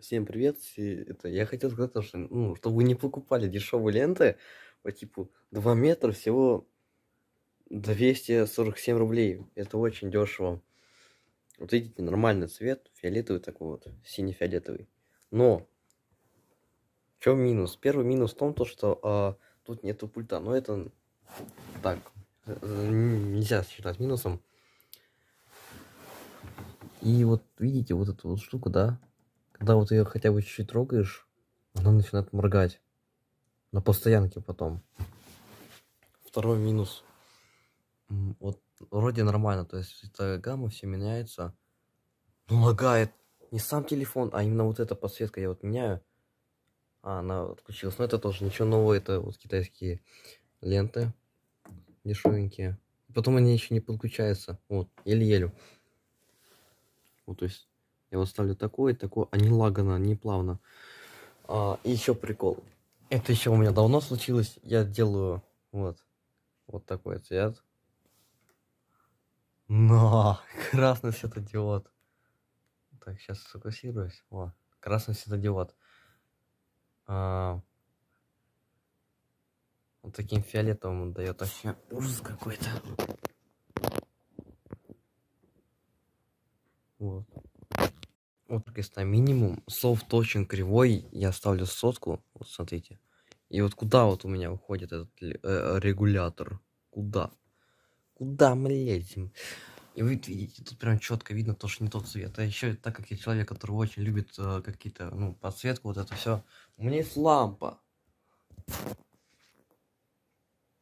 Всем привет. Это, я хотел сказать, что, ну, чтобы вы не покупали дешевые ленты по типу 2 метра всего 247 рублей. Это очень дешево. Вот видите, нормальный цвет, фиолетовый такой вот, сине-фиолетовый. Но, в чем минус? Первый минус в том, то, что а, тут нету пульта. Но это так, э, нельзя считать минусом. И вот видите вот эту вот штуку, да? когда вот ее хотя бы чуть-чуть трогаешь, она начинает моргать. На постоянке потом. Второй минус. Вот вроде нормально, то есть эта гамма все меняется. Но ну, лагает. Не сам телефон, а именно вот эта подсветка я вот меняю. А, она отключилась. Но это тоже ничего нового, это вот китайские ленты дешевенькие. Потом они еще не подключаются. Вот, еле-еле. Вот, то есть я вот ставлю такое, такое, а не лагано, не плавно. А, и еще прикол. Это еще у меня давно случилось. Я делаю вот, вот такой цвет. Но красный светодиод. Так, сейчас сфокусируюсь. О, красный светодиод. А, вот таким фиолетовым дает вообще ужас какой-то. отклик на минимум, софт очень кривой, я ставлю сотку, вот смотрите. И вот куда вот у меня выходит этот э, э, регулятор? Куда? Куда мы лезем? И вы видите, тут прям четко видно то, что не тот цвет. А еще, так как я человек, который очень любит э, какие-то, ну, подсветку, вот это все. У меня есть лампа.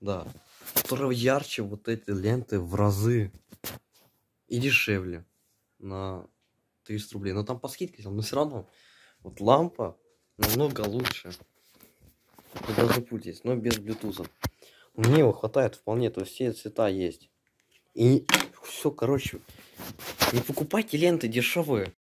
Да. Которая ярче вот эти ленты в разы. И дешевле. На 300 рублей. Но там по скидке, но все равно. Вот лампа намного лучше. даже Не есть, но без блютуза. Мне его хватает вполне, то есть все цвета есть. И все, короче, не покупайте ленты дешевые.